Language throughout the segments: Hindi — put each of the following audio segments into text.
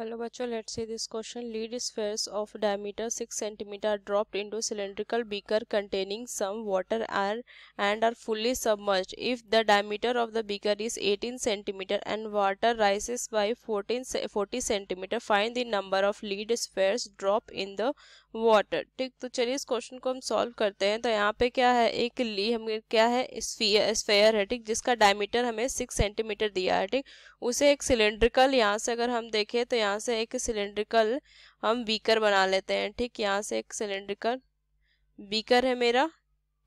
हेलो बच्चों let's see this question lead spheres of diameter six centimetre dropped into cylindrical beaker containing some water are and are fully submerged if the diameter of the beaker is 18 centimetre and water rises by 14 40 centimetre find the number of lead spheres drop in the water ठीक तो चलिए इस क्वेश्चन को हम सॉल्व करते हैं तो यहाँ पे क्या है एक ली हम क्या है स्फेयर है ठीक जिसका डायमीटर हमें सिक्स सेंटीमीटर दिया है ठीक उसे एक सिलेंड्रिकल यहाँ से अगर हम देखें तो यहाँ यहाँ से एक सिलेंड्रिकल हम बीकर बना लेते हैं ठीक यहाँ से एक सिलेंड्रिकल बीकर है मेरा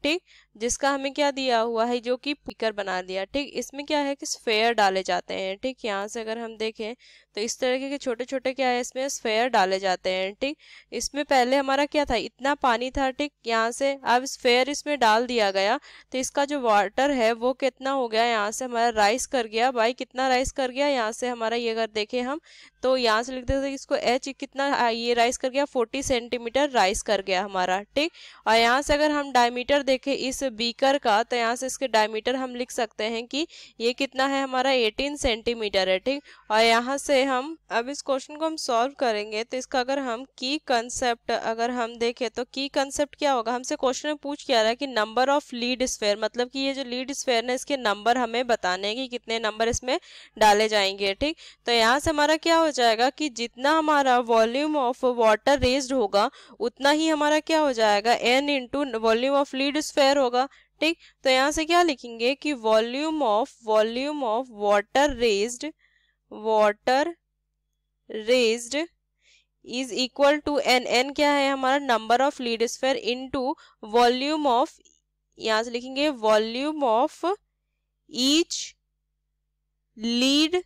ठीक जिसका हमें क्या दिया हुआ है जो कि पीकर बना दिया ठीक इसमें क्या है कि स्फेयर डाले जाते हैं ठीक यहाँ से अगर हम देखें तो इस तरीके के छोटे छोटे क्या है इसमें स्फेयर डाले जाते हैं ठीक इसमें पहले हमारा क्या था इतना पानी था ठीक यहाँ से अब स्फेयर इसमें डाल दिया गया तो इसका जो वाटर है वो कितना हो गया यहाँ से हमारा राइस कर गया भाई कितना राइस कर गया यहाँ से हमारा ये अगर देखें हम तो यहाँ से लिखते थे इसको एच कितना ये राइस कर गया फोर्टी सेंटीमीटर राइस कर गया हमारा ठीक और यहाँ से अगर हम डायमीटर देखें इस बीकर का तो यहाँ से इसके डायमीटर हम लिख सकते हैं कि ये कितना है हमारा 18 सेंटीमीटर है ठीक और यहाँ से हम अब इस क्वेश्चन को हम सॉल्व करेंगे तो इसका अगर हम की कंसेप्ट अगर हम देखें तो की कंसेप्ट क्या होगा हमसे क्वेश्चन में पूछ क्या रहा है कि नंबर ऑफ लीड स्फेयर मतलब कि ये जो लीड स्फेयर है इसके नंबर हमें बताने हैं कि कितने नंबर इसमें डाले जाएंगे ठीक तो यहाँ से हमारा क्या हो जाएगा कि जितना हमारा वॉल्यूम ऑफ वाटर रेज्ड होगा उतना ही हमारा क्या हो जाएगा n into volume of lead sphere होगा ठीक तो यहाँ से क्या लिखेंगे कि volume of volume of water raised water raised is equal to n n क्या है हमारा number of lead sphere into volume of यहाँ से लिखेंगे volume of each lead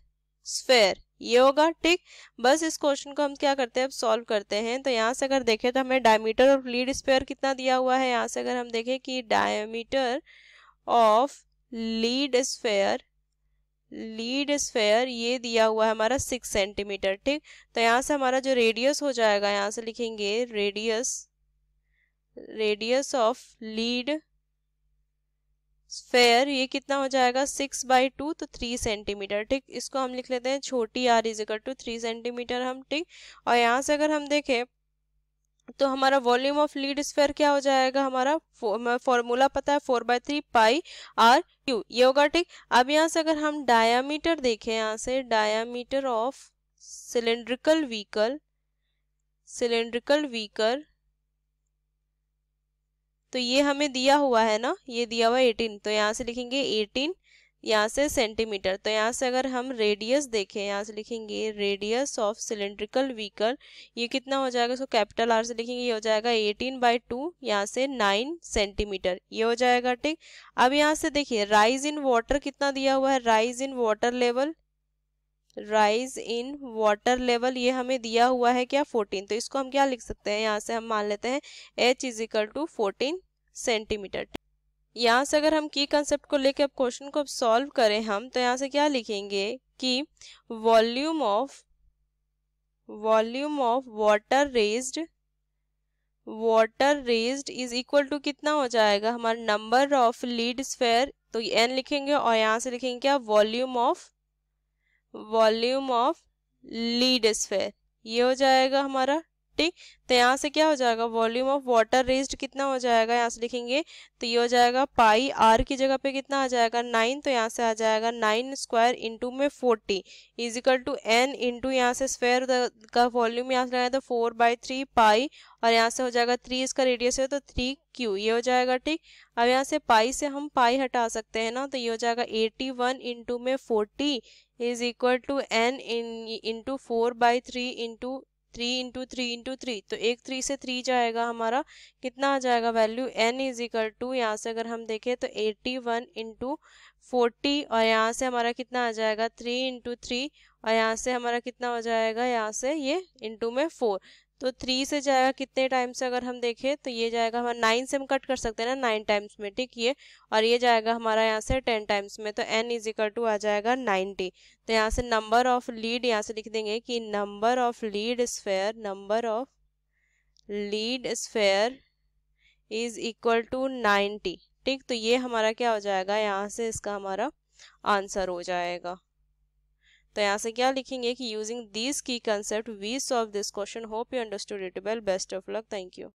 sphere ये होगा ठीक बस इस क्वेश्चन को हम क्या करते हैं अब सॉल्व करते हैं तो यहाँ से अगर देखें तो हमें डायमीटर ऑफ लीड स्पेयर कितना दिया हुआ है यहाँ से अगर हम देखें कि diameter of lead sphere lead sphere ये दिया हुआ है हमारा सिक्स सेंटीमीटर ठीक तो यहाँ से हमारा जो रेडियस हो जाएगा यहाँ से लिखेंगे radius radius of lead sphere ये कितना हो जाएगा सिक्स बाई टू तो थ्री सेंटीमीटर ठीक इसको हम लिख लेते हैं छोटी r is equal to three centimetre हम ठीक और यहाँ से अगर हम देखें तो हमारा वॉल्यूम ऑफ लीड स्फेयर क्या हो जाएगा हमारा फॉर्मूला पता है four by three pi r cube ये होगा ठीक अब यहाँ से अगर हम डायामीटर देखें यहाँ से diameter of cylindrical vehicle cylindrical vehicle तो ये हमें दिया हुआ है ना ये दिया हुआ एटीन तो यहाँ से लिखेंगे एटीन यहाँ से सेंटीमीटर तो यहाँ से अगर हम रेडियस देखें यहाँ से लिखेंगे रेडियस ऑफ सिलेंड्रिकल व्हीकल ये कितना हो जाएगा इसको कैपिटल आर से लिखेंगे ये हो जाएगा एटीन बाई टू यहाँ से नाइन सेंटीमीटर ये हो जाएगा ठीक अब यहाँ से देखिए राइज इन वाटर कितना दिया हुआ है rise in water level rise in water level ये हमें दिया हुआ है क्या फोर्टीन तो इसको हम क्या लिख सकते हैं यहाँ से हम मान लेते हैं H is equal to fourteen centimetre यहाँ से अगर हम की कंसेप्ट को लेकर अब क्वेश्चन को अब सॉल्व करें हम तो यहाँ से क्या लिखेंगे कि volume of volume of water raised water raised is equal to कितना हो जाएगा हमारा नंबर ऑफ लीड स्फेयर तो एन लिखेंगे और यहाँ से लिखेंगे क्या volume of volume of lead sphere ये हो जाएगा हमारा ठीक तो यहाँ से क्या हो जाएगा वॉल्यूम ऑफ वाटर रेस्ड कितना हो जाएगा यहाँ से लिखेंगे तो ये हो जाएगा पाई आर की जगह पे कितना आ जाएगा नाइन तो यहाँ से आ जाएगा नाइन स्क्वायर इंटू में forty is equal to n into यहाँ से स्क्वायर का वॉल्यूम यहाँ से लगाया तो फोर बाई थ्री पाई और यहाँ से हो जाएगा थ्री इसका रेडियस है तो थ्री क्यू ये हो जाएगा ठीक अब यहाँ से पाई से हम पाई हटा सकते हैं ना तो ये हो जाएगा एटी वन इंटू में forty is equal to n into four by three into three into three into three तो एक थ्री से थ्री जाएगा हमारा कितना आ जाएगा value n is equal to यहाँ से अगर हम देखें तो एट्टी वन इंटू फोर्टी और यहाँ से हमारा कितना आ जाएगा थ्री इंटू थ्री और यहाँ से हमारा कितना हो जाएगा यहाँ से ये इंटू में फोर तो थ्री से जाएगा कितने टाइम्स से अगर हम देखें तो ये जाएगा हमारा नाइन से हम कट कर सकते हैं ना नाइन टाइम्स में ठीक ये और ये जाएगा हमारा यहाँ से टेन टाइम्स में तो एन इज इक्वल टू आ जाएगा नाइन्टी तो यहाँ से नंबर ऑफ लीड यहाँ से लिख देंगे कि number of lead sphere number of lead sphere is equal to ninety ठीक तो ये हमारा क्या हो जाएगा यहाँ से इसका हमारा आंसर हो जाएगा तो यहाँ से क्या लिखेंगे कि यूजिंग दिस की concept we solve this question hope you understood it well best of luck thank you